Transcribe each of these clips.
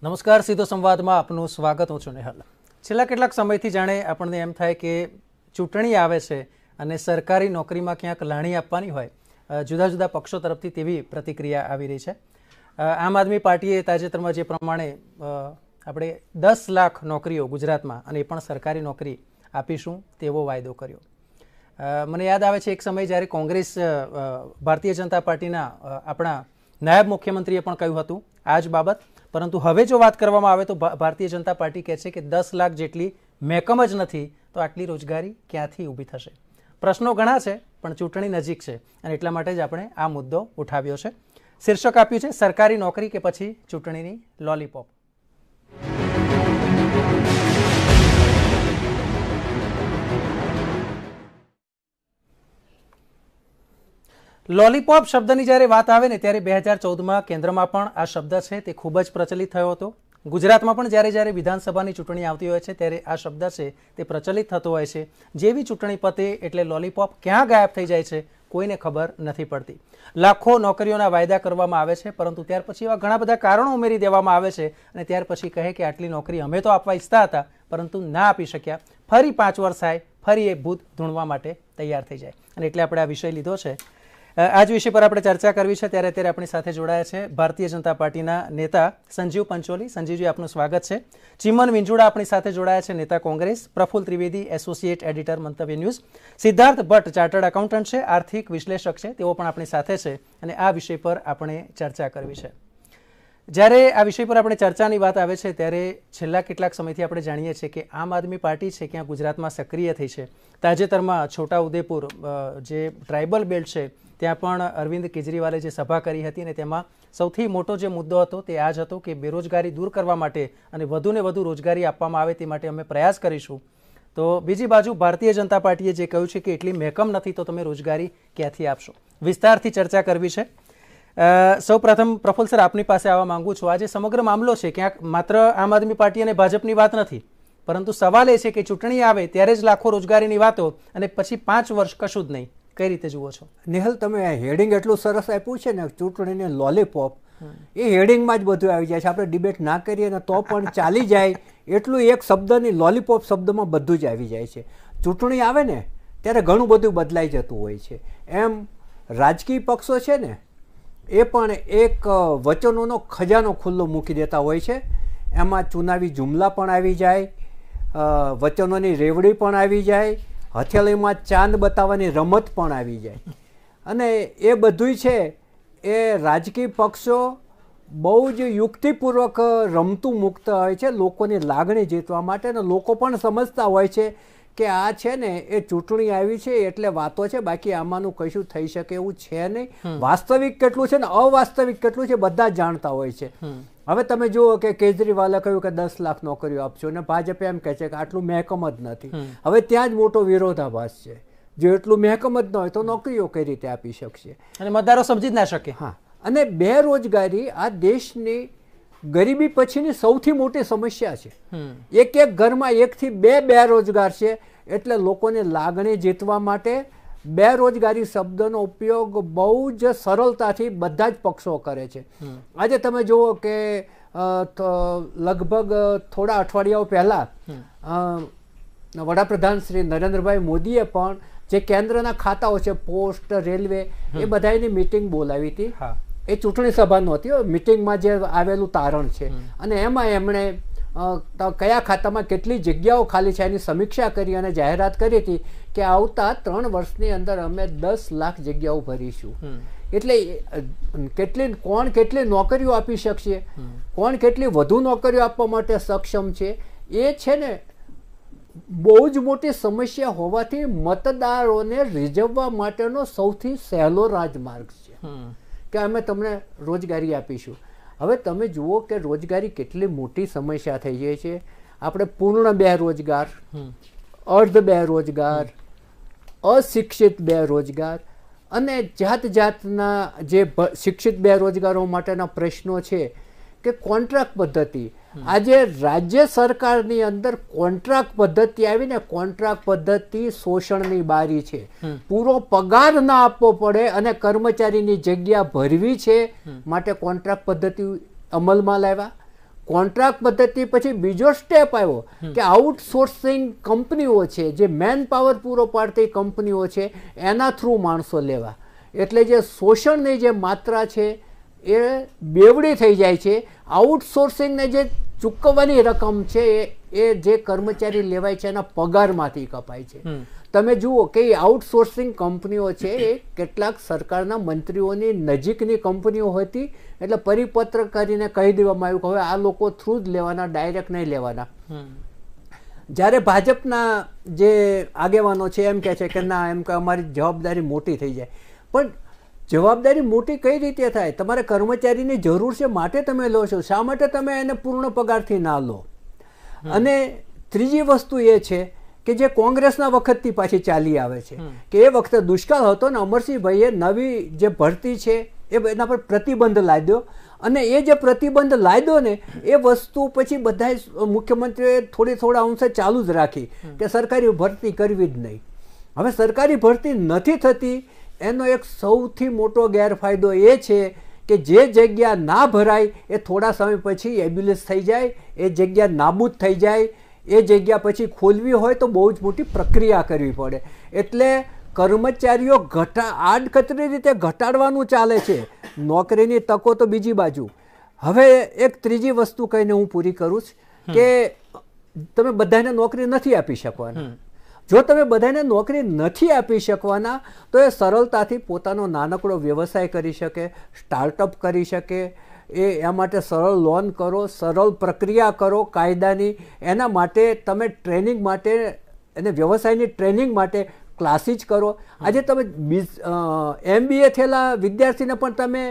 નમસ્કાર સીધો સંવાદમાં આપનું સ્વાગત હું છું નેહલ છેલ્લા કેટલાક સમયથી જાણે આપણને એમ થાય કે ચૂંટણી આવે છે અને સરકારી નોકરીમાં ક્યાંક લાણી આપવાની હોય જુદા જુદા પક્ષો તરફથી તેવી પ્રતિક્રિયા આવી રહી છે આમ આદમી પાર્ટીએ તાજેતરમાં જે પ્રમાણે આપણે દસ લાખ નોકરીઓ ગુજરાતમાં અને એ પણ સરકારી નોકરી આપીશું તેવો વાયદો કર્યો મને યાદ આવે છે એક સમય જ્યારે કોંગ્રેસ ભારતીય જનતા પાર્ટીના આપણા નાયબ મુખ્યમંત્રીએ પણ કહ્યું હતું આ જ બાબત પરંતુ હવે જો વાત કરવામાં આવે તો ભારતીય જનતા પાર્ટી કહે છે કે દસ લાખ જેટલી મહેકમ જ નથી તો આટલી રોજગારી ક્યાંથી ઊભી થશે પ્રશ્નો ઘણા છે પણ ચૂંટણી નજીક છે અને એટલા માટે જ આપણે આ મુદ્દો ઉઠાવ્યો છે શીર્ષક આપ્યું છે સરકારી નોકરી કે પછી ચૂંટણીની લોલીપોપ લોલીપોપ શબ્દની જ્યારે વાત આવે ને ત્યારે બે હજાર ચૌદમાં કેન્દ્રમાં પણ આ શબ્દ છે તે ખૂબ જ પ્રચલિત થયો હતો ગુજરાતમાં પણ જ્યારે જ્યારે વિધાનસભાની ચૂંટણી આવતી હોય છે ત્યારે આ શબ્દ છે તે પ્રચલિત થતો હોય છે જેવી ચૂંટણી પતે એટલે લોલીપોપ ક્યાં ગાયબ થઈ જાય છે કોઈને ખબર નથી પડતી લાખો નોકરીઓના વાયદા કરવામાં આવે છે પરંતુ ત્યાર પછી એવા ઘણા બધા કારણો ઉમેરી દેવામાં આવે છે અને ત્યાર પછી કહે કે આટલી નોકરી અમે તો આપવા ઈચ્છતા હતા પરંતુ ના આપી શક્યા ફરી પાંચ વર્ષ થાય ફરી એ ભૂત ધૂણવા માટે તૈયાર થઈ જાય અને એટલે આપણે આ વિષય લીધો છે આ જ વિષય પર આપણે ચર્ચા કરવી છે ત્યારે અત્યારે આપણી સાથે જોડાયા છે ભારતીય જનતા પાર્ટીના નેતા સંજીવ પંચોલી સંજીવજી આપનું સ્વાગત છે ચિમન વિંજુડા આપણી સાથે જોડાયા છે નેતા Congress Praful Trivedi associate editor Mantavya news Siddharth Bhatt chartered accountant છે આર્થિક વિશ્લેષક છે તેઓ પણ આપણી સાથે છે અને આ વિષય પર આપણે ચર્ચા કરવી છે જ્યારે આ વિષય પર આપણે ચર્ચાની વાત આવે છે ત્યારે છેલ્લા કેટલાક સમયથી આપણે જાણીએ છીએ કે આમ આદમી પાર્ટી છે ક્યાં ગુજરાતમાં સક્રિય થઈ છે તાજેતરમાં છોટાઉદેપુર જે ટ્રાઇબલ બેલ્ટ છે ત્યાં પણ અરવિંદ કેજરીવાલે જે સભા કરી હતી અને તેમાં સૌથી મોટો જે મુદ્દો હતો તે આ જ હતો કે બેરોજગારી દૂર કરવા માટે અને વધુને વધુ રોજગારી આપવામાં આવે તે માટે અમે પ્રયાસ કરીશું તો બીજી બાજુ ભારતીય જનતા પાર્ટીએ જે કહ્યું છે કે એટલી મહેકમ નથી તો તમે રોજગારી ક્યાંથી આપશો વિસ્તારથી ચર્ચા કરવી છે સૌ પ્રથમ પ્રફુલ સર આપની પાસે આવવા માંગુ છું આજે સમગ્ર મામલો છે ક્યાંક માત્ર આમ આદમી પાર્ટી અને ભાજપની વાત નથી પરંતુ સવાલ એ છે કે ચૂંટણી આવે ત્યારે જ લાખો રોજગારીની વાતો અને પછી પાંચ વર્ષ કશું જ નહીં કઈ રીતે જુઓ છો નિહલ તમે હેડિંગ એટલું સરસ આપ્યું છે ને ચૂંટણીને લોલીપોપ એ હેડિંગમાં જ બધું આવી જાય છે આપણે ડિબેટ ના કરીએ ને તો પણ ચાલી જાય એટલું એક શબ્દની લોલીપોપ શબ્દમાં બધું જ આવી જાય છે ચૂંટણી આવે ને ત્યારે ઘણું બધું બદલાઈ જતું હોય છે એમ રાજકીય પક્ષો છે ને એ પણ એક વચનોનો ખજાનો ખુલ્લો મૂકી દેતા હોય છે એમાં ચુનાવી જુમલા પણ આવી જાય વચનોની રેવડી પણ આવી જાય હથેળીમાં ચાંદ બતાવવાની રમત પણ આવી જાય અને એ બધું છે એ રાજકીય પક્ષો બહુ જ યુક્તિપૂર્વક રમતું મુકતા હોય છે લોકોની લાગણી જીતવા માટે અને લોકો પણ સમજતા હોય છે કે આ છે ને એ ચૂંટણી આવી છે એટલે વાતો છે બાકી આમાંનું કશું થઈ શકે એવું છે નહીં વાસ્તવિક કેટલું છે ને અવાસ્તવિક કેટલું છે બધા જાણતા હોય છે હવે તમે જુઓ કે કેજરીવાલે કહ્યું કે દસ લાખ નોકરીઓ આપશો અને ભાજપે એમ કહે છે કે આટલું મહેકમ જ નથી હવે ત્યાં જ મોટો વિરોધાભાસ છે જો એટલું મહેકમ જ ન હોય તો નોકરીઓ કઈ રીતે આપી શકશે અને મતદારો સમજી જ ના શકે હા અને બેરોજગારી આ દેશની ગરીબી પછીની સૌથી મોટી સમસ્યા છે એક એક ઘરમાં એકથી બે બેરોજગાર છે એટલે લોકોને લાગણી જીતવા માટે બેરોજગારી શબ્દનો ઉપયોગ બહુ જ સરળતાથી બધા જ પક્ષો કરે છે આજે તમે જુઓ કે લગભગ થોડા અઠવાડિયાઓ પહેલાં વડાપ્રધાન શ્રી નરેન્દ્રભાઈ મોદીએ પણ જે કેન્દ્રના ખાતાઓ છે પોસ્ટ રેલવે એ બધાની મિટિંગ બોલાવી હતી એ ચૂંટણી સભા નહોતી મિટિંગમાં જે આવેલું તારણ છે અને એમાં એમણે કયા ખાતામાં કેટલી જગ્યાઓ ખાલી છે એની સમીક્ષા કરી અને જાહેરાત કરી હતી કે આવતા ત્રણ વર્ષની અંદર અમે દસ લાખ જગ્યાઓ ભરીશું એટલે કેટલી કોણ કેટલી નોકરીઓ આપી શકશે કોણ કેટલી વધુ નોકરીઓ આપવા માટે સક્ષમ છે એ છે ને બહુ જ મોટી સમસ્યા હોવાથી મતદારોને રીઝવવા માટેનો સૌથી સહેલો રાજમાર્ગ છે કે અમે તમને રોજગારી આપીશું હવે તમે જુઓ કે રોજગારી કેટલી મોટી સમસ્યા થઈ જાય છે આપણે પૂર્ણ બેરોજગાર અર્ધ બેરોજગાર અશિક્ષિત બેરોજગાર અને જાત જાતના જે શિક્ષિત બેરોજગારો માટેના પ્રશ્નો છે કે કોન્ટ્રાક્ટ પદ્ધતિ આજે રાજ્ય સરકારની અંદર કોન્ટ્રાક્ટ પદ્ધતિ આવીને કોન્ટ્રાક્ટ પદ્ધતિ શોષણની બારી છે પૂરો પગાર ના આપવો પડે અને કર્મચારીની જગ્યા ભરવી છે માટે કોન્ટ્રાક્ટ પદ્ધતિ અમલમાં લાવ્યા કોન્ટ્રાક્ટ પદ્ધતિ પછી બીજો સ્ટેપ આવ્યો કે આઉટસોર્સિંગ કંપનીઓ છે જે મેન પાવર પૂરો પાડતી કંપનીઓ છે એના થ્રુ માણસો લેવા એટલે જે શોષણની જે માત્રા છે એ બેવડી થઈ જાય છે આઉટસોર્સિંગને જે ચૂકવવાની રકમ છે એ જે કર્મચારી લેવાય છે એના પગારમાંથી કપાય છે તમે જુઓ કે આઉટસોર્સિંગ કંપનીઓ છે એ કેટલાક સરકારના મંત્રીઓની નજીકની કંપનીઓ હતી એટલે પરિપત્ર કરીને કહી દેવામાં આવ્યું કે હવે આ લોકો થ્રુ જ લેવાના ડાયરેક્ટ નહીં લેવાના જ્યારે ભાજપના જે આગેવાનો છે એમ કહે છે કે ના એમ કે અમારી જવાબદારી મોટી થઈ જાય પણ જવાબદારી મોટી કઈ રીતે થાય તમારે કર્મચારીની જરૂર છે માટે તમે લો છો શા માટે તમે એને પૂર્ણ પગારથી ના લો અને ત્રીજી વસ્તુ એ છે કે જે કોંગ્રેસના વખતથી પાછી ચાલી આવે છે કે એ વખતે દુષ્કાળ હતો ને અમરસિંહભાઈએ નવી જે ભરતી છે એ એના પર પ્રતિબંધ લાદ્યો અને એ જે પ્રતિબંધ લાદ્યો ને એ વસ્તુ પછી બધા મુખ્યમંત્રીઓએ થોડી થોડા અંશે ચાલુ જ રાખી કે સરકારી ભરતી કરવી જ નહીં હવે સરકારી ભરતી નથી થતી એનો એક સૌથી મોટો ગેરફાયદો એ છે કે જે જગ્યા ના ભરાય એ થોડા સમય પછી એમ્બ્યુલન્સ થઈ જાય એ જગ્યા નાબૂદ થઈ જાય એ જગ્યા પછી ખોલવી હોય તો બહુ જ મોટી પ્રક્રિયા કરવી પડે એટલે કર્મચારીઓ ઘટા આડકતરી રીતે ઘટાડવાનું ચાલે છે નોકરીની તકો તો બીજી બાજુ હવે એક ત્રીજી વસ્તુ કહીને હું પૂરી કરું છું કે તમે બધાને નોકરી નથી આપી શકવાની જો તમે બધાને નોકરી નથી આપી શકવાના તો એ સરળતાથી પોતાનો નાનકડો વ્યવસાય કરી શકે સ્ટાર્ટઅપ કરી શકે એ એના માટે સરળ લોન કરો સરળ પ્રક્રિયા કરો કાયદાની એના માટે તમે ટ્રેનિંગ માટે એને વ્યવસાયની ટ્રેનિંગ માટે ક્લાસીસ કરો આજે તમે એમબીએ થયેલા વિદ્યાર્થીને પણ તમે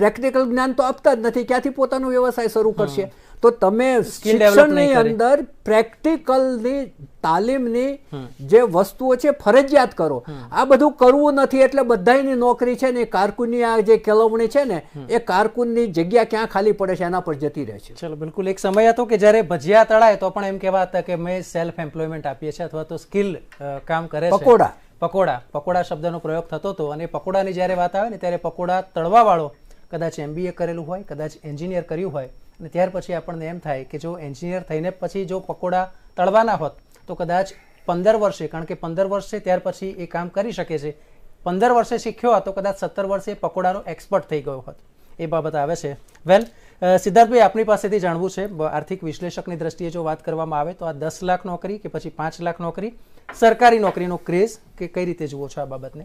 પ્રેક્ટિકલ જ્ઞાન તો આપતા જ નથી ક્યાંથી પોતાનો વ્યવસાય શરૂ કરશે તો તમે શિક્ષણની અંદર પ્રેક્ટિકલની તાલીમની જે વસ્તુઓ છે ફરજિયાત કરો આ બધું કરવું નથી એટલે બધાની નોકરી છે ને કારકુનની આ જે કેળવણી છે ને એ કારકુનની જગ્યા ક્યાં ખાલી પડે છે એના પર જતી રહે છે ચલો બિલકુલ એક સમય હતો કે જ્યારે ભજીયા તળાય તો પણ એમ કહેવા હતા કે મેં સેલ્ફ એમ્પ્લોયમેન્ટ આપીએ છીએ અથવા તો સ્કિલ કામ કરે છે પકોડા પકોડા પકોડા શબ્દનો પ્રયોગ થતો હતો અને પકોડાની જ્યારે વાત આવે ને ત્યારે પકોડા તળવાવાળો કદાચ એમબીએ કરેલું હોય કદાચ એન્જિનિયર કર્યું હોય અને ત્યાર પછી આપણને એમ થાય કે જો એન્જિનિયર થઈને પછી જો પકોડા તળવાના હોત તો કદાચ પંદર વર્ષે કારણ કે પંદર વર્ષે ત્યાર પછી એ કામ કરી શકે છે પંદર વર્ષે શીખ્યો હોત તો કદાચ સત્તર વર્ષે પકોડાનો એક્સપર્ટ થઈ ગયો હોત એ બાબત આવે છે વેલ સિદ્ધાર્થભાઈ આપણી પાસેથી જાણવું છે આર્થિક વિશ્લેષકની દ્રષ્ટિએ જો વાત કરવામાં આવે તો આ દસ લાખ નોકરી કે પછી પાંચ લાખ નોકરી સરકારી નોકરીનો ક્રેઝ કે કઈ રીતે જુઓ છો આ બાબતને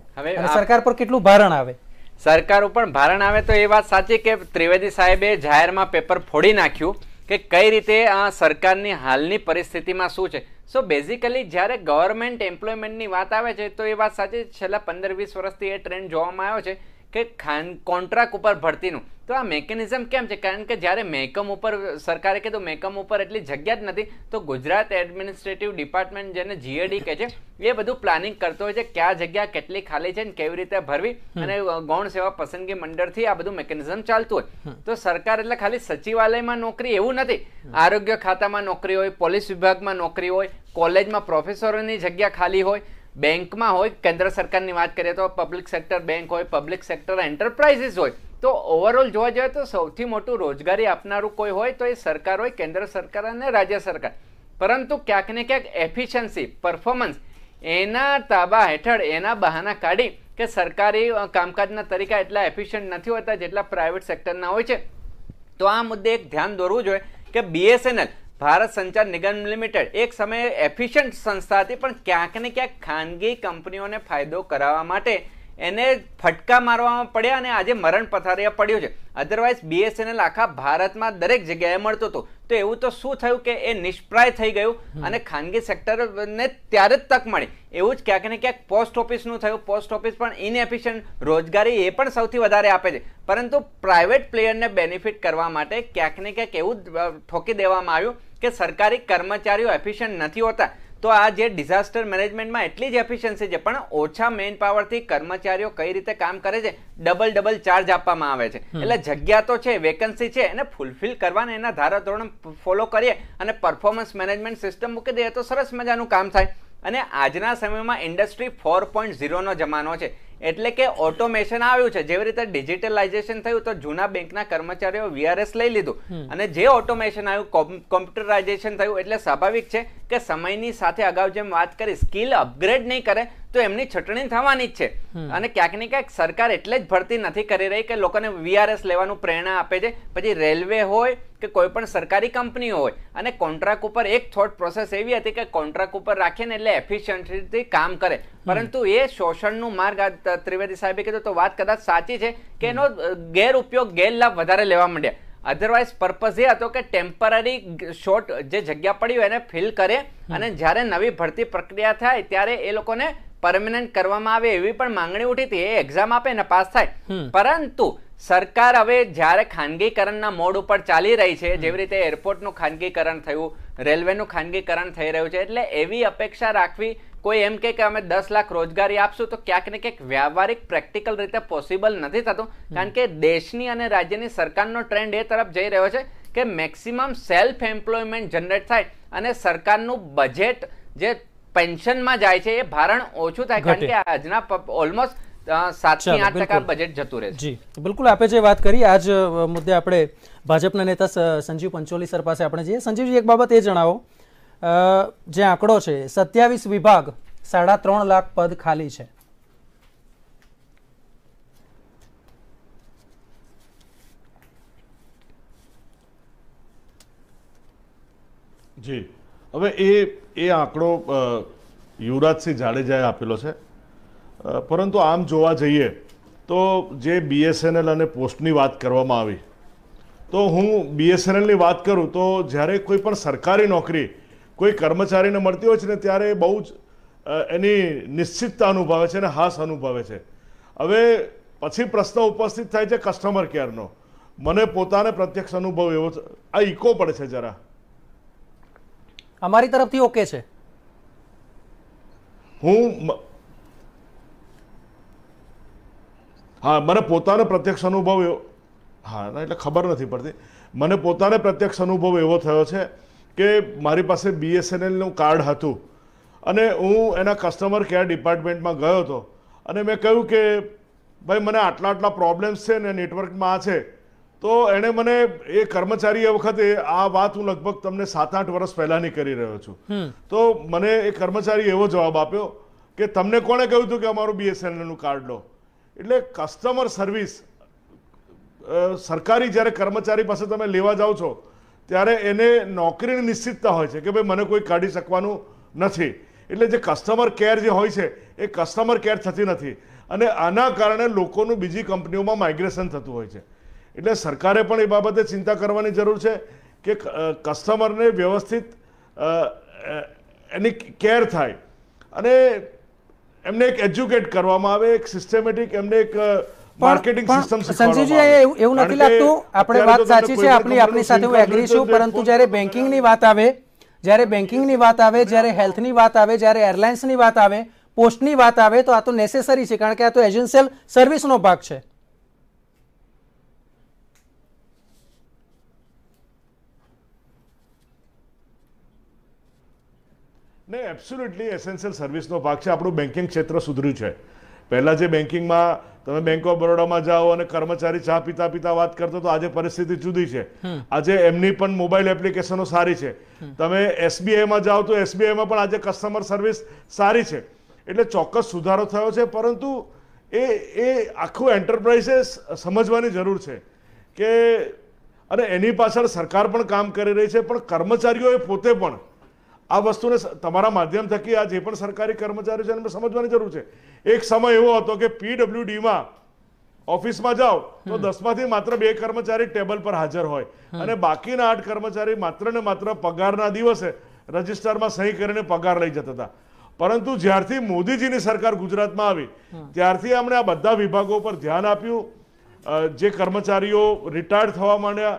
સરકાર પર કેટલું ભારણ આવે સરકાર ઉપર ભારણ આવે તો એ વાત સાચી કે ત્રિવેદી સાહેબે જાહેરમાં પેપર ફોડી નાખ્યું કે કઈ રીતે આ સરકારની હાલની પરિસ્થિતિમાં શું છે સો બેઝિકલી જ્યારે ગવર્મેન્ટ એમ્પ્લોયમેન્ટની વાત આવે છે તો એ વાત સાચી છેલ્લા પંદર વીસ વર્ષથી એ ટ્રેન્ડ જોવામાં આવ્યો છે કે ખાન કોન્ટ્રાક્ટ ઉપર ભરતીનું તો આ મેકેનિઝમ કેમ છે કારણ કે જ્યારે મહેકમ ઉપર સરકારે કીધું મહેકમ ઉપર એટલી જગ્યા જ નથી તો ગુજરાત એડમિનિસ્ટ્રેટિવ ડિપાર્ટમેન્ટ જેને જીએડી કહે છે એ બધું પ્લાનિંગ કરતો હોય છે કયા જગ્યા કેટલી ખાલી છે ને કેવી રીતે ભરવી અને ગૌણ સેવા પસંદગી મંડળથી આ બધું મેકેનિઝમ ચાલતું હોય તો સરકાર એટલે ખાલી સચિવાલયમાં નોકરી એવું નથી આરોગ્ય ખાતામાં નોકરી હોય પોલીસ વિભાગમાં નોકરી હોય કોલેજમાં પ્રોફેસરોની જગ્યા ખાલી હોય બેંકમાં હોય કેન્દ્ર સરકારની વાત કરીએ તો પબ્લિક સેક્ટર બેંક હોય પબ્લિક સેક્ટર એન્ટરપ્રાઇઝીસ હોય તો ઓવરઓલ જોવા જઈએ તો સૌથી મોટું રોજગારી આપનારું કોઈ હોય તો એ સરકાર હોય કેન્દ્ર સરકાર અને રાજ્ય સરકાર પરંતુ ક્યાંક ને ક્યાંક એફિશિયન્સી પરફોર્મન્સ એના તાબા હેઠળ એના બહાના કાઢી કે સરકારી કામકાજના તરીકા એટલા એફિશિયન્ટ નથી હોતા જેટલા પ્રાઇવેટ સેક્ટરના હોય છે તો આ મુદ્દે એક ધ્યાન દોરવું જોઈએ કે બીએસએનએલ ભારત સંચાર નિગમ લિમિટેડ એક સમયે એફિશિયન્ટ સંસ્થા હતી પણ ક્યાંક ને ક્યાંક ખાનગી કંપનીઓને ફાયદો કરાવવા માટે એને ફટકા મારવામાં પડ્યા અને આજે મરણ પથારીએ પડ્યું છે અધરવાઇઝ બીએસએનએલ આખા ભારતમાં દરેક જગ્યાએ મળતો હતો તો એવું તો શું થયું કે એ નિષ્પ્રાય થઈ ગયું અને ખાનગી સેક્ટરને ત્યારે જ તક મળી એવું જ ક્યાંક ને ક્યાંક પોસ્ટ ઓફિસનું થયું પોસ્ટ ઓફિસ પણ ઇનએફિશિયન્ટ રોજગારી એ પણ સૌથી વધારે આપે છે પરંતુ પ્રાઇવેટ પ્લેયરને બેનિફિટ કરવા માટે ક્યાંક ને ક્યાંક એવું જ ઠોકી દેવામાં આવ્યું કે સરકારી કર્મચારીઓ એફિશિયન્ટ નથી હોતા તો આ જે ડિઝાસ્ટર મેનેજમેન્ટમાં એટલી જ એફિશિયન્સી છે પણ ઓછા મેન પાવરથી કર્મચારીઓ કઈ રીતે કામ કરે છે ડબલ ડબલ ચાર્જ આપવામાં આવે છે એટલે જગ્યા તો છે વેકન્સી છે એને ફૂલફિલ કરવાને એના ધારાધોરણ ફોલો કરીએ અને પરફોર્મન્સ મેનેજમેન્ટ સિસ્ટમ મૂકી દઈએ તો સરસ મજાનું કામ થાય અને આજના સમયમાં ઇન્ડસ્ટ્રી ફોર પોઈન્ટ ઝીરોનો જમાનો છે એટલે કે ઓટોમેશન આવ્યું છે જેવી રીતે ડિજિટલાઇઝેશન થયું તો જૂના બેંકના કર્મચારીઓ વીઆરએસ લઈ લીધું અને જે ઓટોમેશન આવ્યું કોમ્પ્યુટરાઇઝેશન થયું એટલે સ્વાભાવિક છે કે સમયની સાથે અગાઉ જેમ વાત કરી સ્કિલ અપગ્રેડ નહીં કરે તો એમની છટણી થવાની જ છે અને ક્યાંક ને ક્યાંક સરકાર એટલે જ ભરતી નથી કરી રહી કે લોકોને વીઆરએસ લેવાનું પ્રેરણા આપે છે પછી રેલવે હોય કે કોઈ પણ સરકારી કંપની હોય અને કોન્ટ્રાક્ટ ઉપર એક થોટ પ્રોસેસ એવી હતી કે કોન્ટ્રાક્ટ ઉપર રાખીને એટલે એફિશિયન્સીથી કામ કરે પરંતુ એ શોષણનું માર્ગ આ ત્રિવેદી સાહેબે કીધું તો વાત કદાચ સાચી છે કે એનો ગેરઉપયોગ ગેરલાભ વધારે લેવા માંડ્યા અધરવાઇઝ પર્પઝ એ હતો કે ટેમ્પરરી શોર્ટ જે જગ્યા પડી હોય એને ફિલ કરે અને જ્યારે નવી ભરતી પ્રક્રિયા થાય ત્યારે એ લોકોને પરમેનન્ટ કરવામાં આવે એવી પણ માંગણી ઉઠી હતી એ એક્ઝામ આપે ને પાસ થાય પરંતુ સરકાર હવે જ્યારે ખાનગીકરણના મોડ ઉપર ચાલી રહી છે જેવી રીતે એરપોર્ટનું ખાનગીકરણ થયું રેલવેનું ખાનગીકરણ થઈ રહ્યું છે એટલે એવી અપેક્ષા રાખવી કોઈ એમ કે અમે દસ લાખ રોજગારી આપશું તો ક્યાંક ને ક્યાંક વ્યવહારિક પ્રેક્ટિકલ રીતે પોસિબલ નથી થતું કારણ કે દેશની અને રાજ્યની સરકારનો ટ્રેન્ડ એ તરફ જઈ રહ્યો છે કે મેક્સિમમ સેલ્ફ એમ્પ્લોયમેન્ટ જનરેટ થાય અને સરકારનું બજેટ જે પેન્શનમાં જાય છે એ ભારણ ઓછું થાય કારણ કે આજના ઓલમોસ્ટ સાતથી આઠ ટકા બજેટ જતું રહે બિલકુલ આપે જે વાત કરી આજ મુદ્દે આપણે ભાજપના નેતા સંજીવ પંચોલી સર આપણે જઈએ એક બાબત એ જણાવો જે આંકડો છે સત્યાવીસ વિભાગ સાડા ત્રણ લાખ પદ ખાલી છે જી હવે એ એ આંકડો યુવરાજસિંહ જાડેજાએ આપેલો છે પરંતુ આમ જોવા જઈએ તો જે બીએસએનએલ અને પોસ્ટની વાત કરવામાં આવી તો હું બીએસએનએલની વાત કરું તો જ્યારે કોઈ પણ સરકારી નોકરી કોઈ કર્મચારીને મળતી હોય છે ને ત્યારે બહુ જ એની નિશ્ચિતતા અનુભવે છે અને હાસ અનુભવે છે હવે પછી પ્રશ્ન ઉપસ્થિત થાય છે કસ્ટમર કેરનો મને પોતાને પ્રત્યક્ષ અનુભવ એવો આ ઈકો પડે છે જરા અમારી તરફથી ઓકે છે હું હા મને પોતાનો પ્રત્યક્ષ અનુભવ એવો હા એટલે ખબર નથી પડતી મને પોતાને પ્રત્યક્ષ અનુભવ એવો થયો છે કે મારી પાસે બીએસએનએલનું કાર્ડ હતું અને હું એના કસ્ટમર કેર ડિપાર્ટમેન્ટમાં ગયો હતો અને મેં કહ્યું કે ભાઈ મને આટલા આટલા પ્રોબ્લેમ્સ છે ને નેટવર્કમાં આ છે તો એણે મને એ કર્મચારી એ વખતે આ વાત હું લગભગ તમને સાત આઠ વર્ષ પહેલાની કરી રહ્યો છું તો મને એ કર્મચારી એવો જવાબ આપ્યો કે તમને કોણે કહ્યું હતું કે અમારું બીએસએનએલનું કાર્ડ લો એટલે કસ્ટમર સર્વિસ સરકારી જ્યારે કર્મચારી પાસે તમે લેવા જાઓ છો ત્યારે એને નોકરીની નિશ્ચિતતા હોય છે કે ભાઈ મને કોઈ કાઢી શકવાનું નથી એટલે જે કસ્ટમર કેર જે હોય છે એ કસ્ટમર કેર થતી નથી અને આના કારણે લોકોનું બીજી કંપનીઓમાં માઇગ્રેશન થતું હોય છે એટલે સરકારે પણ એ બાબતે ચિંતા કરવાની જરૂર છે કે કસ્ટમરને વ્યવસ્થિત એની કેર થાય અને એમને એક એજ્યુકેટ કરવામાં આવે એક સિસ્ટમેટિક એમને એક માર્કેટિંગ સિસ્ટમ સંજયજી એવું નથી લાગતું આપણે વાત સાચી છે આપણી આપણી સાથે હું એગ્રી છું પરંતુ જ્યારે બેન્કિંગની વાત આવે જ્યારે બેન્કિંગની વાત આવે જ્યારે હેલ્થની વાત આવે જ્યારે એરલાઇન્સની વાત આવે પોસ્ટની વાત આવે તો આ તો નેસેસરી છે કારણ કે આ તો એજન્સિયલ સર્વિસનો ભાગ છે નહીં એબ્સોલ્યુટલી એસેન્શિયલ સર્વિસનો ભાગ છે આપણું બેન્કિંગ ક્ષેત્ર સુધર્યું છે પહેલાં જે બેન્કિંગમાં તમે બેંક ઓફ બરોડામાં જાઓ અને કર્મચારી ચા પીતા પીતા વાત કરતો તો આજે પરિસ્થિતિ જુદી છે આજે એમની પણ મોબાઈલ એપ્લિકેશનો સારી છે તમે એસબીઆઈમાં જાઓ તો એસબીઆઈમાં પણ આજે કસ્ટમર સર્વિસ સારી છે એટલે ચોક્કસ સુધારો થયો છે પરંતુ એ એ આખું એન્ટરપ્રાઇઝે સમજવાની જરૂર છે કે અને એની પાછળ સરકાર પણ કામ કરી રહી છે પણ કર્મચારીઓએ પોતે પણ આ વસ્તુને તમારા માધ્યમ થકી આ જે પણ સરકારી કર્મચારીઓ છે એમને સમજવાની જરૂર છે એક સમય એવો હતો કે પીડબ્લ્યુડીમાં ઓફિસમાં જાઓ તો દસમાંથી માત્ર બે કર્મચારી ટેબલ પર હાજર હોય અને બાકીના આઠ કર્મચારી માત્ર ને માત્ર પગારના દિવસે રજિસ્ટરમાં સહી કરીને પગાર લઈ જતા હતા પરંતુ જ્યારથી મોદીજીની સરકાર ગુજરાતમાં આવી ત્યારથી અમને આ બધા વિભાગો પર ધ્યાન આપ્યું જે કર્મચારીઓ રિટાયર્ડ થવા માંડ્યા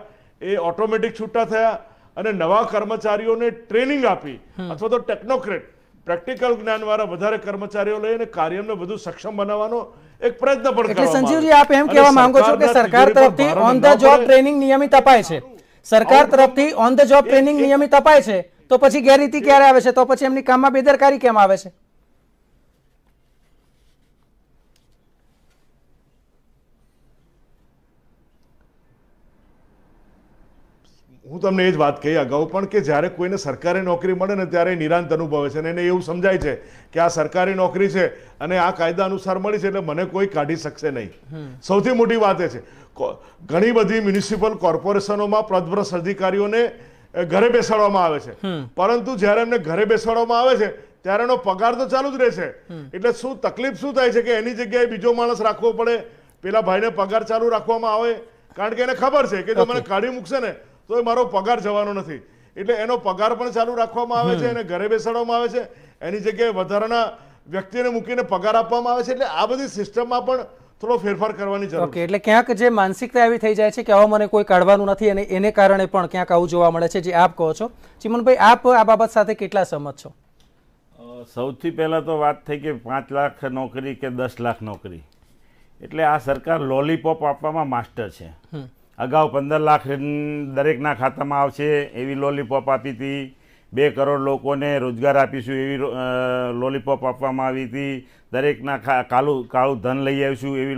એ ઓટોમેટિક છૂટા થયા અને નવા કર્મચારીઓને ટ્રેનિંગ આપી અથવા તો ટેકનોક્રેટ પ્રેક્ટિકલ જ્ઞાનવાળા વધારે કર્મચારીઓ લઈને કાર્યને વધુ સક્ષમ બનાવવાનો એક પ્રયત્ન પણ સંજીવજી આપ એમ કહેવા માંગો છો કે સરકાર તરફથી ઓન ધ જોબ ટ્રેનિંગ નિયમિત અપાય છે સરકાર તરફથી ઓન ધ જોબ ટ્રેનિંગ નિયમિત અપાય છે તો પછી ગેરરીતિ ક્યારે આવે છે તો પછી એમની કામમાં બેદરકારી કેમ આવે છે હું તમને એ જ વાત કહી અગાઉ પણ કે જ્યારે કોઈને સરકારી નોકરી મળે ને ત્યારે નિરાંત અનુભવે છે અને એને એવું સમજાય છે કે આ સરકારી નોકરી છે અને આ કાયદા અનુસાર મળી છે એટલે મને કોઈ કાઢી શકશે નહીં સૌથી મોટી વાત એ છે ઘણી બધી મ્યુનિસિપલ કોર્પોરેશનોમાં પદભ્રષ્ટ અધિકારીઓને ઘરે બેસાડવામાં આવે છે પરંતુ જ્યારે એમને ઘરે બેસાડવામાં આવે છે ત્યારે એનો પગાર તો ચાલુ જ રહે છે એટલે શું તકલીફ શું થાય છે કે એની જગ્યાએ બીજો માણસ રાખવો પડે પેલા ભાઈને પગાર ચાલુ રાખવામાં આવે કારણ કે એને ખબર છે કે જો મને કાઢી મૂકશે ને તો એ મારો પગાર જવાનો નથી એટલે એનો પગાર પણ ચાલુ રાખવામાં આવે છે એને ઘરે બેસાડવામાં આવે છે એની જગ્યાએ વધારાના વ્યક્તિને મૂકીને પગાર આપવામાં આવે છે એટલે આ બધી સિસ્ટમમાં પણ થોડો ફેરફાર કરવાની જરૂર છે એટલે ક્યાંક જે માનસિકતા એવી થઈ જાય છે કે હવે મને કોઈ કાઢવાનું નથી અને એને કારણે પણ ક્યાંક આવું જોવા મળે છે જે આપ કહો છો ચિમનભાઈ આપ આ બાબત સાથે કેટલા સહમત છો સૌથી પહેલાં તો વાત થઈ કે પાંચ લાખ નોકરી કે દસ લાખ નોકરી એટલે આ સરકાર લોલીપોપ આપવામાં માસ્ટર છે અગાઉ પંદર લાખ દરેકના ખાતામાં આવશે એવી લોલીપોપ આપી હતી બે કરોડ લોકોને રોજગાર આપીશું એવી લોલીપોપ આપવામાં આવી હતી દરેકના કાળું કાળું ધન લઈ આવીશું એવી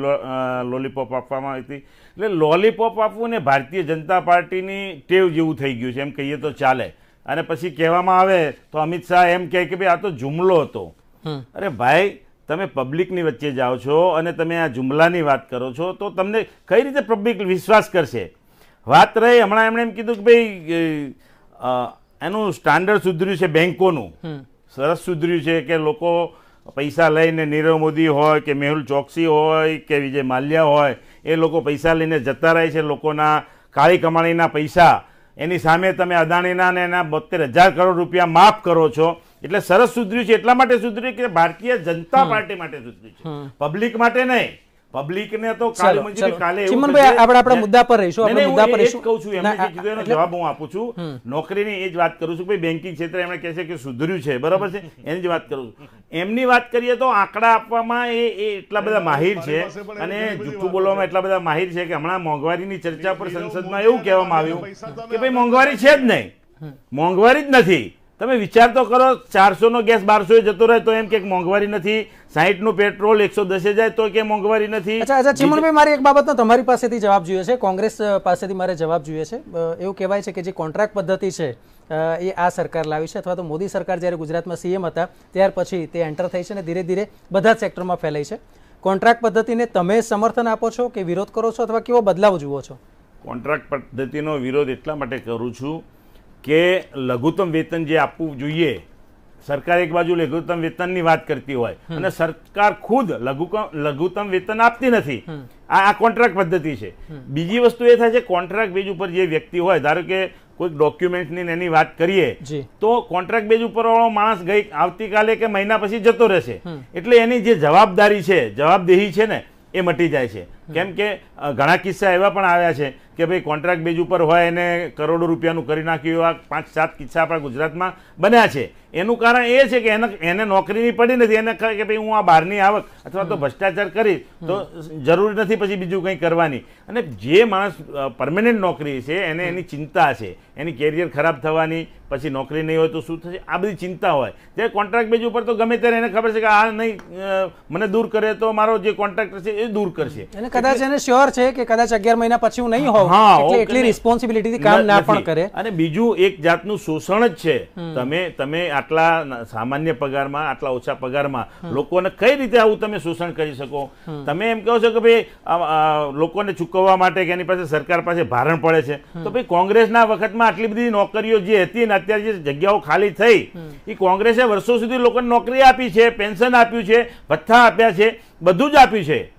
લોલીપોપ આપવામાં આવી હતી એટલે લોલીપોપ આપવું ને ભારતીય જનતા પાર્ટીની ટેવ જેવું થઈ ગયું છે એમ કહીએ તો ચાલે અને પછી કહેવામાં આવે તો અમિત શાહ એમ કહે કે ભાઈ આ તો જુમલો હતો અરે ભાઈ તમે પબ્લિકની વચ્ચે જાઓ છો અને તમે આ જુમલાની વાત કરો છો તો તમને કઈ રીતે પબ્લિક વિશ્વાસ કરશે વાત રહી હમણાં એમણે એમ કીધું કે ભાઈ એનું સ્ટાન્ડર્ડ સુધર્યું છે બેન્કોનું સરસ સુધર્યું છે કે લોકો પૈસા લઈને નીરવ મોદી હોય કે મેહુલ ચોકસી હોય કે વિજય માલ્યા હોય એ લોકો પૈસા લઈને જતા રહે છે લોકોના કાળી કમાણીના પૈસા એની સામે તમે અદાણીના ને એના બોતેર હજાર કરોડ રૂપિયા માફ કરો છો એટલે સરસ સુધર્યું છે એટલા માટે સુધર્યું કે ભારતીય જનતા પાર્ટી માટે સુધર્યું છે પબ્લિક માટે નહીં કે સુધર્યું છે બરાબર છે એની વાત કરું છું એમની વાત કરીએ તો આંકડા આપવામાં એ એટલા બધા માહિર છે અને જૂઠું બોલવામાં એટલા બધા માહિર છે કે હમણાં મોંઘવારીની ચર્ચા પર સંસદમાં એવું કહેવામાં આવ્યું કે ભાઈ મોંઘવારી છે જ નહીં મોંઘવારી જ નથી તમે વિચાર તો કરો ચારસોનો ગેસ બારસો એ જતો રહે તો એમ કે મોંઘવારી નથી સાહીઠનું પેટ્રોલ એકસો દસે જાય તો કે મોંઘવારી નથી અચ્છા અચ્છા ચિમનભાઈ મારી એક બાબતનો તમારી પાસેથી જવાબ જોઈએ છે કોંગ્રેસ પાસેથી મારે જવાબ જોઈએ છે એવું કહેવાય છે કે જે કોન્ટ્રાક્ટ પદ્ધતિ છે એ આ સરકાર લાવી છે અથવા તો મોદી સરકાર જ્યારે ગુજરાતમાં સીએમ હતા ત્યાર પછી તે એન્ટર થઈ છે અને ધીરે ધીરે બધા જ સેક્ટરમાં ફેલાઈ છે કોન્ટ્રાક્ટ પદ્ધતિને તમે સમર્થન આપો છો કે વિરોધ કરો છો અથવા કેવો બદલાવ જુઓ છો કોન્ટ્રાક્ટ પદ્ધતિનો વિરોધ એટલા માટે કરું છું કે લઘુત્તમ વેતન જે આપવું જોઈએ સરકાર એક બાજુ લઘુત્તમ વેતનની વાત કરતી હોય અને સરકાર ખુદ લઘુત્તમ વેતન આપતી નથી આ આ કોન્ટ્રાક્ટ પદ્ધતિ છે બીજી વસ્તુ એ થાય છે કોન્ટ્રાક્ટ બેજ ઉપર જે વ્યક્તિ હોય ધારો કે કોઈક ડોક્યુમેન્ટની એની વાત કરીએ તો કોન્ટ્રાક્ટ બેજ ઉપર વાળો માણસ ગઈ આવતીકાલે કે મહિના પછી જતો રહેશે એટલે એની જે જવાબદારી છે જવાબદેહી છે ને એ મટી જાય છે કેમ કે ઘણા કિસ્સા એવા પણ આવ્યા છે કે ભાઈ કોન્ટ્રાક્ટ બેઝ ઉપર હોય એને કરોડો રૂપિયાનું કરી નાખ્યું એવા પાંચ સાત કિસ્સા આપણા ગુજરાતમાં બન્યા છે એનું કારણ એ છે કે એને એને નોકરીની પડી નથી એને કહે કે ભાઈ હું આ બહારની આવક અથવા તો ભ્રષ્ટાચાર કરીશ તો જરૂરી નથી પછી બીજું કંઈ કરવાની અને જે માણસ પરમેનન્ટ નોકરી છે એને એની ચિંતા છે એની કેરિયર ખરાબ થવાની પછી નોકરી નહીં હોય તો શું થશે આ બધી ચિંતા હોય ત્યારે કોન્ટ્રાક્ટ બેઝ ઉપર તો ગમે ત્યારે એને ખબર છે કે આ નહીં મને દૂર કરે તો મારો જે કોન્ટ્રાક્ટર છે એ દૂર કરશે અને કદાચ એને શ્યોર છે કે કદાચ અગિયાર મહિના પછી હું નહીં હોઉં હા એટલી રિસ્પોન્સિબિલિટીથી કામ ના પણ કરે અને બીજું એક જાતનું શોષણ જ છે તમે તમે આટલા સામાન્ય પગારમાં આટલા ઓછા પગારમાં લોકોને કઈ રીતે આવું તમે શોષણ કરી શકો તમે એમ કહો છો કે ભાઈ લોકોને ચૂકવવા માટે કે એની પાસે સરકાર પાસે ભારણ પડે છે તો ભાઈ કોંગ્રેસના વખતમાં આટલી બધી નોકરીઓ જે હતી ને અત્યારે જે જગ્યાઓ ખાલી થઈ એ કોંગ્રેસે વર્ષો સુધી લોકોને નોકરી આપી છે પેન્શન આપ્યું છે ભથ્થા આપ્યા છે બધું જ આપ્યું છે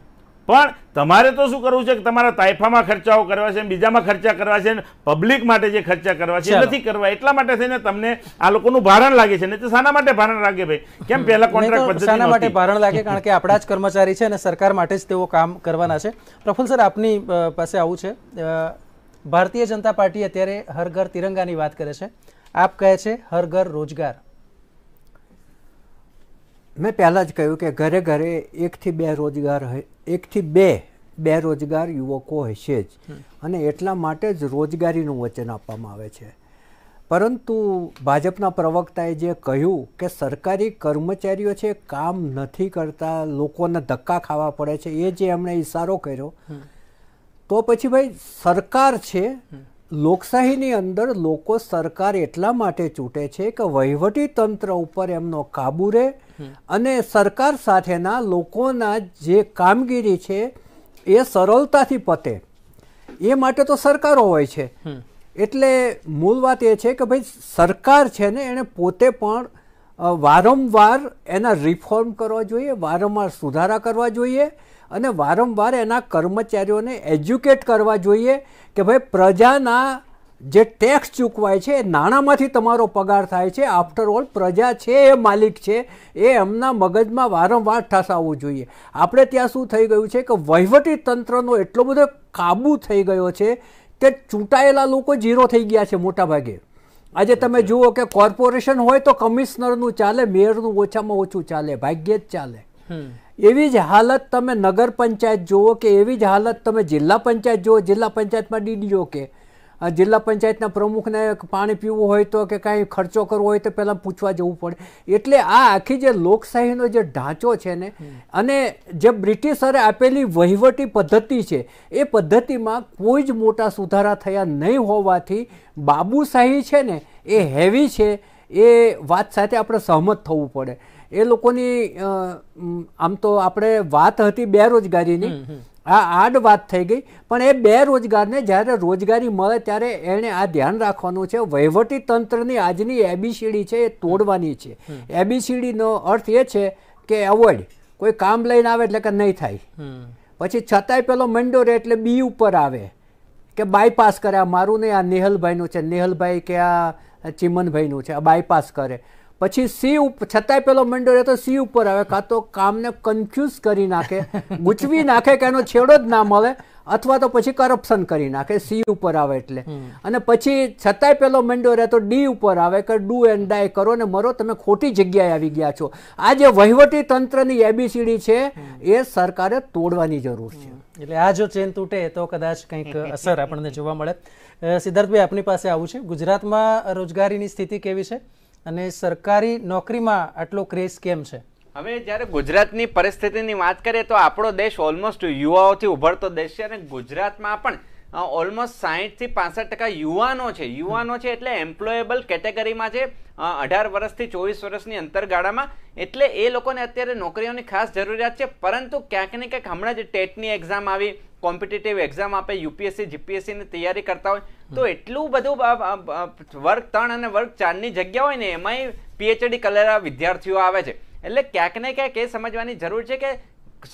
પણ તમારે તો શું કરવું છે કે તમારા તાઇફામાં ખર્ચાઓ કરવા છે બીજામાં ખર્ચા કરવા છે પબ્લિક માટે જે ખર્ચા કરવા છે નથી કરવા એટલા માટે થઈને તમને આ લોકોનું ભારણ લાગે છે ને તો શાના માટે ભારણ લાગે ભાઈ કેમ પહેલા કોન્ટ્રાક્ટ પદ્ધતિ શાના માટે ભારણ લાગે કારણ કે આપણા જ કર્મચારી છે અને સરકાર માટે જ તેઓ કામ કરવાના છે પ્રફુલ સર આપની પાસે આવું છે ભારતીય જનતા પાર્ટી અત્યારે હર ઘર તિરંગાની વાત કરે છે આપ કહે છે હર ઘર રોજગાર મેં પહેલાં જ કહ્યું કે ઘરે ઘરે એકથી બે રોજગાર એકથી બે બે રોજગાર યુવકો હશે જ અને એટલા માટે જ રોજગારીનું વચન આપવામાં આવે છે પરંતુ ભાજપના પ્રવક્તાએ જે કહ્યું કે સરકારી કર્મચારીઓ છે કામ નથી કરતા લોકોને ધક્કા ખાવા પડે છે એ જે એમણે ઇશારો કર્યો તો પછી ભાઈ સરકાર છે લોકશાહીની અંદર લોકો સરકાર એટલા માટે ચૂંટે છે કે વહીવટી તંત્ર ઉપર એમનો કાબુ રહે અને સરકાર સાથેના લોકોના જે કામગીરી છે એ સરળતાથી પતે એ માટે તો સરકારો હોય છે એટલે મૂળ વાત એ છે કે ભાઈ સરકાર છે ને એણે પોતે પણ વારંવાર એના રિફોર્મ કરવા જોઈએ વારંવાર સુધારા કરવા જોઈએ અને વારંવાર એના કર્મચારીઓને એજ્યુકેટ કરવા જોઈએ કે ભાઈ પ્રજાના જે ટેક્સ ચૂકવાય છે એ નાણાંમાંથી તમારો પગાર થાય છે આફ્ટર ઓલ પ્રજા છે એ માલિક છે એ એમના મગજમાં વારંવાર ઠસાવવું જોઈએ આપણે ત્યાં શું થઈ ગયું છે કે વહીવટી તંત્રનો એટલો બધો કાબુ થઈ ગયો છે કે ચૂંટાયેલા લોકો ઝીરો થઈ ગયા છે મોટાભાગે આજે તમે જુઓ કે કોર્પોરેશન હોય તો કમિશનરનું ચાલે મેયરનું ઓછામાં ઓછું ચાલે ભાગ્યે જ ચાલે એવી જ હાલત તમે નગર પંચાયત જુઓ કે એવી જ હાલત તમે જિલ્લા પંચાયત જુઓ જિલ્લા પંચાયતમાં ડીડીઓ કે જિલ્લા પંચાયતના પ્રમુખને પાણી પીવું હોય તો કે કાંઈ ખર્ચો કરવો હોય તો પહેલાં પૂછવા જવું પડે એટલે આ આખી જે લોકશાહીનો જે ઢાંચો છે ને અને જે બ્રિટિશરે આપેલી વહીવટી પદ્ધતિ છે એ પદ્ધતિમાં કોઈ જ મોટા સુધારા થયા નહીં હોવાથી બાબુશાહી છે ને એ હેવી છે એ વાત સાથે આપણે સહમત થવું પડે એ લોકોની આમ તો આપણે વાત હતી બેરોજગારીની આ આડ વાત થઈ ગઈ પણ એ બેરોજગારને જ્યારે રોજગારી મળે ત્યારે એણે આ ધ્યાન રાખવાનું છે વહીવટી તંત્રની આજની એબીસીડી છે એ તોડવાની છે એબીસીડીનો અર્થ એ છે કે એવોઇડ કોઈ કામ લઈને આવે એટલે કે નહીં થાય પછી છતાંય પેલો મંડો રે એટલે બી ઉપર આવે કે બાયપાસ કરે આ મારું નહીં આ નેહલભાઈનું છે નેહલભાઈ કે આ ચિમનભાઈનું છે આ બાયપાસ કરે પછી સી છતાંય પેલો મંડો રહેતો સી ઉપર આવે કાં તો કામને કન્ફ્યુઝ કરી નાખે ગૂંચવી નાખે કે એનો છેડો જ ના મળે અથવા તો પછી કરપ્શન કરી નાખે સી ઉપર આવે એટલે અને પછી છતાંય પેલો મંડો રહે તો ડી ઉપર આવે કે ડુ એન્ડ ડાય કરો ને મરો તમે ખોટી જગ્યાએ આવી ગયા છો આ જે વહીવટી તંત્રની એબીસીડી છે એ સરકારે તોડવાની જરૂર છે એટલે આ જો ચેન તૂટે તો કદાચ કંઈક અસર આપણને જોવા મળે સિદ્ધાર્થભાઈ આપની પાસે આવું છે ગુજરાતમાં રોજગારીની સ્થિતિ કેવી છે અને સરકારી નોકરીમાં આટલો ક્રેઝ કેમ છે હવે જ્યારે ગુજરાતની પરિસ્થિતિની વાત કરીએ તો આપણો દેશ ઓલમોસ્ટ યુવાઓથી ઉભરતો દેશ છે અને ગુજરાતમાં પણ ઓલમોસ્ટ સાહીઠથી પાસઠ ટકા યુવાનો છે યુવાનો છે એટલે એમ્પ્લોયેબલ કેટેગરીમાં છે અઢાર વર્ષથી ચોવીસ વર્ષની અંતરગાળામાં એટલે એ લોકોને અત્યારે નોકરીઓની ખાસ જરૂરિયાત છે પરંતુ ક્યાંક ને ક્યાંક હમણાં જ ટેટની એક્ઝામ આવી કોમ્પિટિટિવ એક્ઝામ આપે યુપીએસસી જીપીએસસીની તૈયારી કરતા હોય તો એટલું બધું વર્ગ ત્રણ અને વર્ગ ચારની જગ્યા હોય ને એમાંય પીએચડી કરેલા વિદ્યાર્થીઓ આવે છે એટલે ક્યાંક ને ક્યાંક એ સમજવાની જરૂર છે કે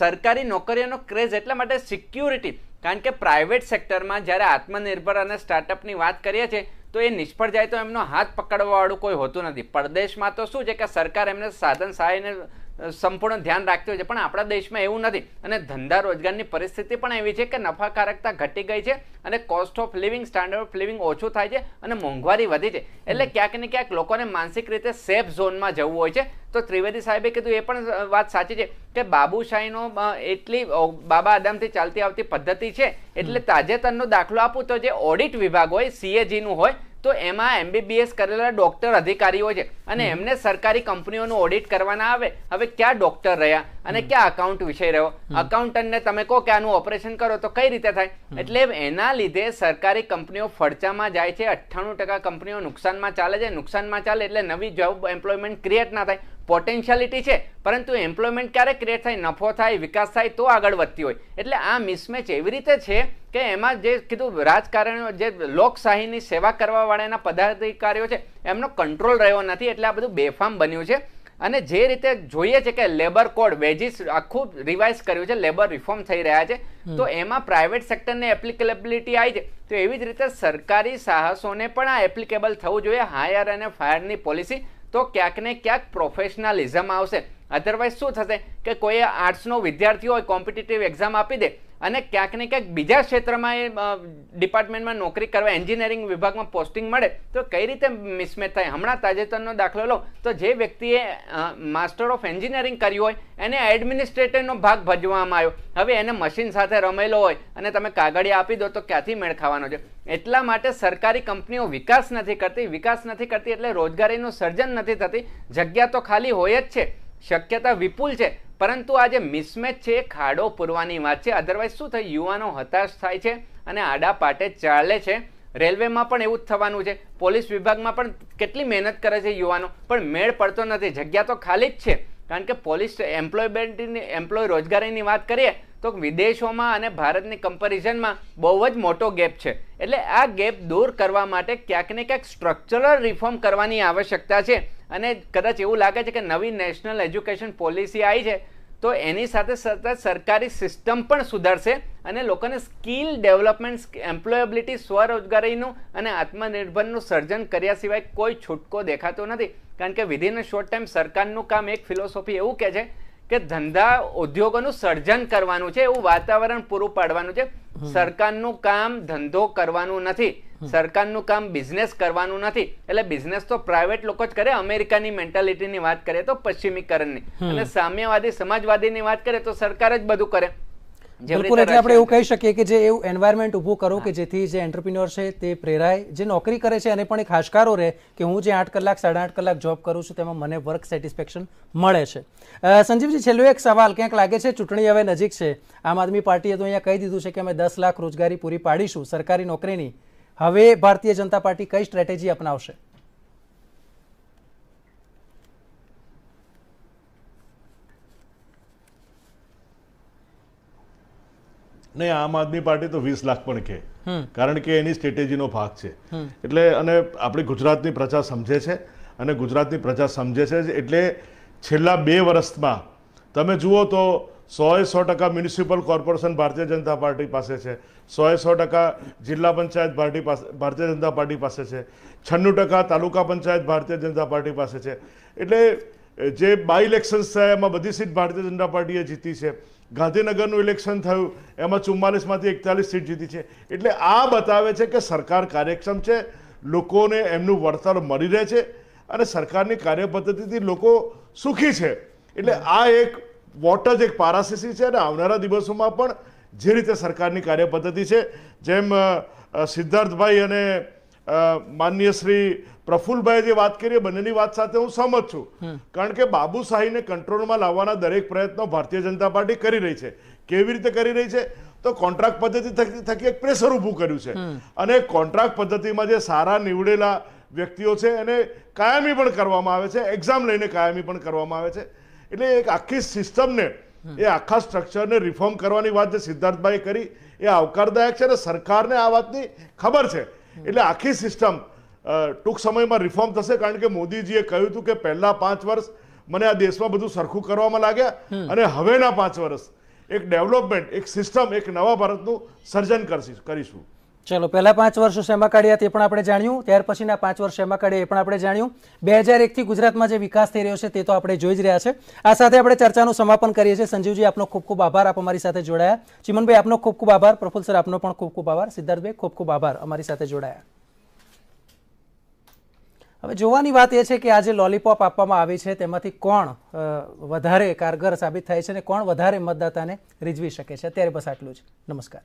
સરકારી નોકરીઓનો ક્રેઝ એટલા માટે સિક્યુરિટી કારણ કે પ્રાઇવેટ સેક્ટરમાં જ્યારે આત્મનિર્ભર અને સ્ટાર્ટઅપની વાત કરીએ છીએ તો એ નિષ્ફળ જાય તો એમનો હાથ પકડવાવાળું કોઈ હોતું નથી પરદેશમાં તો શું છે કે સરકાર એમને સાધન સહાયને સંપૂર્ણ ધ્યાન રાખતી હોય છે પણ આપણા દેશમાં એવું નથી અને ધંધા રોજગારની પરિસ્થિતિ પણ એવી છે કે નફાકારકતા ઘટી ગઈ છે અને cost of living standard of living ઓછું થાય છે અને મોંઘવારી વધી છે એટલે ક્યાંક ને ક્યાંક લોકોને માનસિક રીતે સેફ ઝોનમાં જવું હોય છે તો ત્રિવેદી સાહેબે કીધું એ પણ વાત સાચી છે કે બાબુશાહીનો એટલી બાબા આદમથી ચાલતી આવતી પદ્ધતિ છે એટલે તાજેતરનો દાખલો આપું તો જે ઓડિટ વિભાગ હોય સીએજીનું હોય તો એમાં એમબીબીએસ કરેલા ડોક્ટર અધિકારીઓ છે અને એમને સરકારી કંપનીઓનું ઓડિટ કરવાના આવે હવે ક્યાં ડોક્ટર રહ્યા અને ક્યાં અકાઉન્ટ વિષય રહ્યો અકાઉન્ટન્ટને તમે કહો કે આનું ઓપરેશન કરો તો કઈ રીતે થાય એટલે એના લીધે સરકારી કંપનીઓ ફરચામાં જાય છે અઠ્ઠાણું ટકા કંપનીઓ નુકસાનમાં ચાલે છે નુકસાનમાં ચાલે એટલે નવી જોબ એમ્પ્લોયમેન્ટ ક્રિએટ ના થાય પોટેન્શિયાલિટી છે પરંતુ એમ્પ્લોયમેન્ટ ક્યારે ક્રિએટ થાય નફો થાય વિકાસ થાય તો આગળ વધતી હોય એટલે આ મિસમેચ એવી રીતે છે કે એમાં જે કીધું રાજકારણીઓ જે લોકશાહીની સેવા કરવાવાળાના પદાધિકારીઓ છે એમનો કંટ્રોલ રહ્યો નથી એટલે આ બધું બેફામ બન્યું છે અને જે રીતે જોઈએ છે કે લેબર કોડ વેજીસ આખું રિવાઇઝ કર્યું છે લેબર રિફોર્મ થઈ રહ્યા છે તો એમાં પ્રાઇવેટ સેક્ટરને એપ્લિકેબિલિટી આવી છે તો એવી જ રીતે સરકારી સાહસોને પણ આ એપ્લિકેબલ થવું જોઈએ હાયર અને ફાયરની પોલિસી તો ક્યાંક ને ક્યાંક પ્રોફેશનલિઝમ આવશે અધરવાઇઝ શું થશે કે કોઈ આર્ટ્સનો વિદ્યાર્થી હોય કોમ્પિટિટિવ એક્ઝામ આપી દે અને ક્યાંક ને ક્યાંક બીજા ક્ષેત્રમાં એ ડિપાર્ટમેન્ટમાં નોકરી કરવા એન્જિનિયરિંગ વિભાગમાં પોસ્ટિંગ મળે તો કઈ રીતે મિસમેચ થાય હમણાં તાજેતરનો દાખલો લો તો જે વ્યક્તિએ માસ્ટર ઓફ એન્જિનિયરિંગ કર્યું હોય એને એડમિનિસ્ટ્રેટરનો ભાગ ભજવામાં આવ્યો હવે એને મશીન સાથે રમેલો હોય અને તમે કાગળિયા આપી દો તો ક્યાંથી મેળ ખાવાનો છે એટલા માટે સરકારી કંપનીઓ વિકાસ નથી કરતી વિકાસ નથી કરતી એટલે રોજગારીનું સર્જન નથી થતી જગ્યા તો ખાલી હોય જ છે શક્યતા વિપુલ છે પરંતુ આ જે મિસમેચ છે એ ખાડો પૂરવાની વાત છે અધરવાઇઝ શું થાય યુવાનો હતાશ થાય છે અને આડા પાટે ચાલે છે રેલવેમાં પણ એવું જ થવાનું છે પોલીસ વિભાગમાં પણ કેટલી મહેનત કરે છે યુવાનો પણ મેળ પડતો નથી જગ્યા તો ખાલી જ છે કારણ કે પોલીસ એમ્પ્લોયમેન્ટની એમ્પ્લોય રોજગારીની વાત કરીએ તો વિદેશોમાં અને ભારતની કમ્પેરિઝનમાં બહુ જ મોટો ગેપ છે એટલે આ ગેપ દૂર કરવા માટે ક્યાંક ને ક્યાંક સ્ટ્રક્ચરલ રિફોર્મ કરવાની આવશ્યકતા છે અને કદાચ એવું લાગે છે કે નવી નેશનલ એજ્યુકેશન પોલિસી આવી છે તો એની સાથે સતત સરકારી સિસ્ટમ પણ સુધારશે અને લોકોને સ્કિલ ડેવલપમેન્ટ એમ્પ્લોયેબિલિટી સ્વરોજગારીનું અને આત્મનિર્ભરનું સર્જન કર્યા સિવાય કોઈ છૂટકો દેખાતો નથી કારણ કે વિધિન શોર્ટ ટાઈમ સરકારનું કામ એક ફિલોસોફી એવું કહે છે કે ધંધા ઉદ્યોગોનું સર્જન કરવાનું છે એવું વાતાવરણ પૂરું પાડવાનું છે સરકારનું કામ ધંધો કરવાનું નથી સરકારનું કામ બિઝનેસ કરવાનું નથી એટલે બિઝનેસ તો પ્રાઇવેટ લોકો જ કરે અમેરિકાની મેન્ટાલિટીની વાત કરીએ તો પશ્ચિમીકરણની અને સામ્યવાદી સમાજવાદીની વાત કરીએ તો સરકાર જ બધું કરે બિલકુલ એટલે આપણે એવું કહી શકીએ કે જે એવું એન્વાયરમેન્ટ ઊભું કરો કે જેથી જે એન્ટરપ્રિન્યોર છે તે પ્રેરાય જે નોકરી કરે છે એને પણ એક હાશકારો રહે કે હું જે આઠ કલાક સાડા આઠ કલાક જોબ કરું છું તેમાં મને વર્ક સેટિસ્ફેક્શન મળે છે સંજીવજી છેલ્લો એક સવાલ ક્યાંક લાગે છે ચૂંટણી હવે નજીક છે આમ આદમી પાર્ટીએ તો અહીંયા કહી દીધું છે કે અમે દસ લાખ રોજગારી પૂરી પાડીશું સરકારી નોકરીની હવે ભારતીય જનતા પાર્ટી કઈ સ્ટ્રેટેજી અપનાવશે નહીં આમ આદમી પાર્ટી તો વીસ લાખ પણ કે કારણ કે એની સ્ટ્રેટેજીનો ભાગ છે એટલે અને આપણી ગુજરાતની પ્રજા સમજે છે અને ગુજરાતની પ્રજા સમજે છે એટલે છેલ્લા બે વર્ષમાં તમે જુઓ તો સોએ સો ટકા મ્યુનિસિપલ કોર્પોરેશન ભારતીય જનતા પાર્ટી પાસે છે સોએ સો ટકા જિલ્લા પંચાયત પાર્ટી પાસે ભારતીય જનતા પાર્ટી પાસે છે છન્નું ટકા તાલુકા પંચાયત ભારતીય જનતા પાર્ટી પાસે છે એટલે જે બાય ઇલેક્શન્સ થયા એમાં બધી સીટ ભારતીય જનતા પાર્ટીએ જીતી છે ગાંધીનગરનું ઇલેક્શન થયું એમાં ચુમ્માલીસમાંથી એકતાલીસ સીટ જીતી છે એટલે આ બતાવે છે કે સરકાર કાર્યક્ષમ છે લોકોને એમનું વળતર મળી રહે છે અને સરકારની કાર્યપદ્ધતિથી લોકો સુખી છે એટલે આ એક વોટ જ એક પારાસીસી છે અને આવનારા દિવસોમાં પણ જે રીતે સરકારની કાર્યપદ્ધતિ છે જેમ સિદ્ધાર્થભાઈ અને માનનીય શ્રી પ્રફુલભાઈ જે વાત કરીએ બંનેની વાત સાથે હું સહમત છું કારણ કે બાબુ શાહીને કંટ્રોલમાં લાવવાના દરેક પ્રયત્નો ભારતીય જનતા પાર્ટી કરી રહી છે કેવી રીતે કરી રહી છે તો કોન્ટ્રાક્ટ પદ્ધતિ થકી એક પ્રેશર ઊભું કર્યું છે અને કોન્ટ્રાક્ટ પદ્ધતિમાં જે સારા નીવડેલા વ્યક્તિઓ છે એને કાયમી પણ કરવામાં આવે છે એક્ઝામ લઈને કાયમી પણ કરવામાં આવે છે એટલે એક આખી સિસ્ટમને એ આખા સ્ટ્રક્ચરને રિફોર્મ કરવાની વાત જે સિદ્ધાર્થભાઈ કરી એ આવકારદાયક છે અને સરકારને આ વાતની ખબર છે એટલે આખી સિસ્ટમ ટૂંક સમયમાં રિફોર્મ થશે કારણ કે મોદીજીએ કહ્યું હતું કે પહેલા પાંચ વર્ષ મને આ દેશમાં બધું સરખું કરવામાં લાગ્યા અને હવેના પાંચ વર્ષ એક ડેવલપમેન્ટ એક સિસ્ટમ એક નવા ભારતનું સર્જન કરીશું ચલો પહેલા પાંચ વર્ષો શેમાં કાઢ્યા તે પણ આપણે જાણ્યું ત્યાર પછીના પાંચ વર્ષ શેમાં કાઢ્યા એ પણ આપણે જાણ્યું બે હજાર એકથી ગુજરાતમાં જે વિકાસ થઈ રહ્યો છે તે તો આપણે જોઈ જ રહ્યા છે આ સાથે આપણે ચર્ચાનું સમાપન કરીએ છીએ સંજીવજી આપનો ખૂબ ખૂબ આભાર આપ અમારી સાથે જોડાયા ચિમનભાઈ આપનો ખૂબ ખૂબ આભાર પ્રફુલ સર આપનો પણ ખૂબ ખૂબ આભાર સિદ્ધાર્થભાઈ ખૂબ ખૂબ આભાર અમારી સાથે જોડાયા હવે જોવાની વાત એ છે કે આ જે લોલીપોપ આપવામાં આવી છે તેમાંથી કોણ વધારે કારગર સાબિત થાય છે અને કોણ વધારે મતદાતાને રીઝવી શકે છે અત્યારે બસ આટલું જ નમસ્કાર